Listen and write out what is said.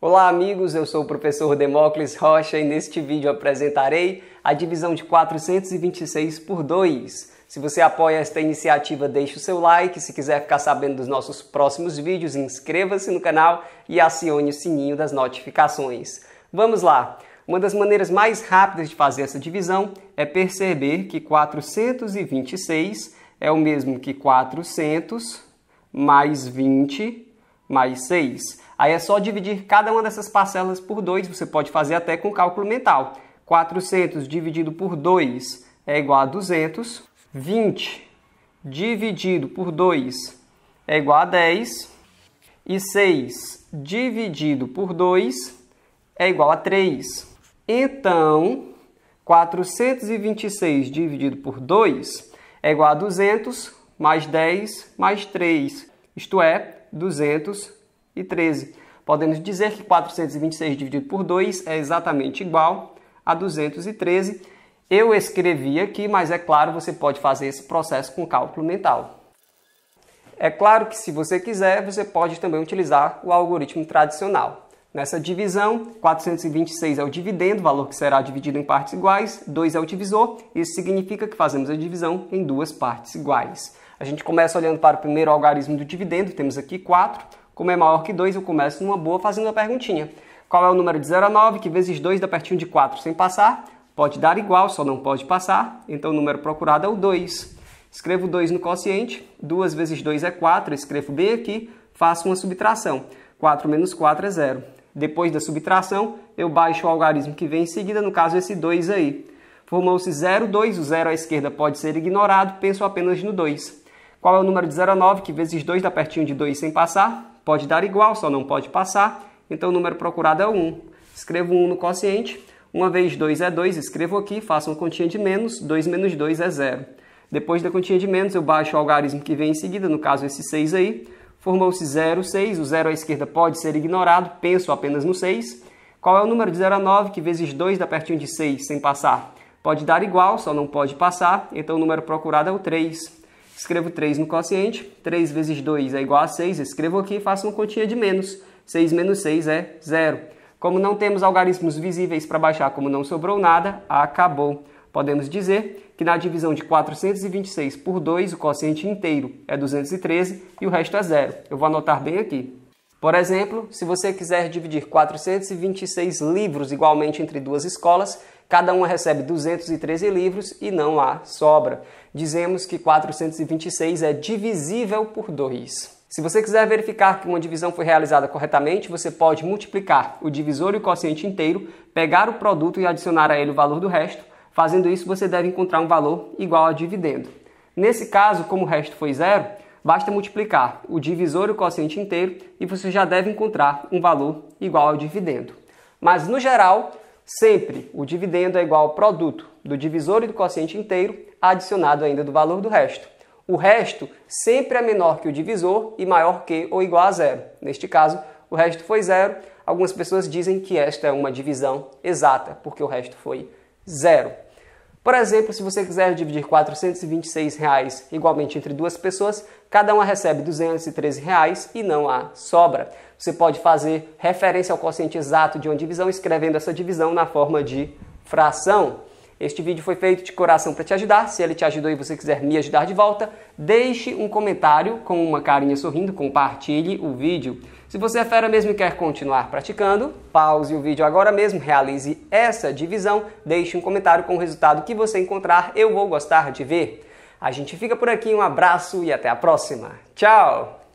Olá, amigos. Eu sou o professor Demócles Rocha e neste vídeo apresentarei a divisão de 426 por 2. Se você apoia esta iniciativa, deixe o seu like. Se quiser ficar sabendo dos nossos próximos vídeos, inscreva-se no canal e acione o sininho das notificações. Vamos lá! Uma das maneiras mais rápidas de fazer essa divisão é perceber que 426 é o mesmo que 400 mais 20 mais 6. Aí é só dividir cada uma dessas parcelas por 2, você pode fazer até com cálculo mental. 400 dividido por 2 é igual a 200. 20 dividido por 2 é igual a 10. E 6 dividido por 2 é igual a 3. Então, 426 dividido por 2 é igual a 200 mais 10 mais 3, isto é, 200 Podemos dizer que 426 dividido por 2 é exatamente igual a 213. Eu escrevi aqui, mas é claro, você pode fazer esse processo com cálculo mental. É claro que se você quiser, você pode também utilizar o algoritmo tradicional. Nessa divisão, 426 é o dividendo, valor que será dividido em partes iguais, 2 é o divisor, isso significa que fazemos a divisão em duas partes iguais. A gente começa olhando para o primeiro algarismo do dividendo, temos aqui 4, como é maior que 2, eu começo numa boa fazendo a perguntinha. Qual é o número de 0 a 9, que vezes 2 dá pertinho de 4 sem passar? Pode dar igual, só não pode passar. Então o número procurado é o 2. Escrevo 2 no quociente, 2 vezes 2 é 4, escrevo bem aqui, faço uma subtração. 4 menos 4 é 0. Depois da subtração, eu baixo o algarismo que vem em seguida, no caso esse 2 aí. Formou-se 0, 2, o 0 à esquerda pode ser ignorado, penso apenas no 2. Qual é o número de 0 a 9, que vezes 2 dá pertinho de 2 sem passar? Pode dar igual, só não pode passar. Então o número procurado é 1. Escrevo 1 no quociente. 1 vez 2 é 2, escrevo aqui, faço uma continha de menos, 2 menos 2 é 0. Depois da continha de menos, eu baixo o algarismo que vem em seguida, no caso esse 6 aí. Formou-se 0, 6, o 0 à esquerda pode ser ignorado, penso apenas no 6. Qual é o número de 0 a 9, que vezes 2 dá pertinho de 6, sem passar? Pode dar igual, só não pode passar, então o número procurado é o 3. Escrevo 3 no quociente, 3 vezes 2 é igual a 6, escrevo aqui e faço uma continha de menos. 6 menos 6 é zero. Como não temos algarismos visíveis para baixar, como não sobrou nada, acabou. Podemos dizer que na divisão de 426 por 2, o quociente inteiro é 213 e o resto é zero. Eu vou anotar bem aqui. Por exemplo, se você quiser dividir 426 livros igualmente entre duas escolas, Cada uma recebe 213 livros e não há sobra. Dizemos que 426 é divisível por 2. Se você quiser verificar que uma divisão foi realizada corretamente, você pode multiplicar o divisor e o quociente inteiro, pegar o produto e adicionar a ele o valor do resto. Fazendo isso, você deve encontrar um valor igual ao dividendo. Nesse caso, como o resto foi zero, basta multiplicar o divisor e o quociente inteiro e você já deve encontrar um valor igual ao dividendo. Mas, no geral, Sempre o dividendo é igual ao produto do divisor e do quociente inteiro, adicionado ainda do valor do resto. O resto sempre é menor que o divisor e maior que ou igual a zero. Neste caso, o resto foi zero. Algumas pessoas dizem que esta é uma divisão exata, porque o resto foi zero. Por exemplo, se você quiser dividir R$ 426 reais igualmente entre duas pessoas, cada uma recebe R$ 213 reais e não há sobra. Você pode fazer referência ao quociente exato de uma divisão escrevendo essa divisão na forma de fração. Este vídeo foi feito de coração para te ajudar. Se ele te ajudou e você quiser me ajudar de volta, deixe um comentário com uma carinha sorrindo, compartilhe o vídeo. Se você é fera mesmo e quer continuar praticando, pause o vídeo agora mesmo, realize essa divisão, deixe um comentário com o resultado que você encontrar, eu vou gostar de ver. A gente fica por aqui, um abraço e até a próxima. Tchau!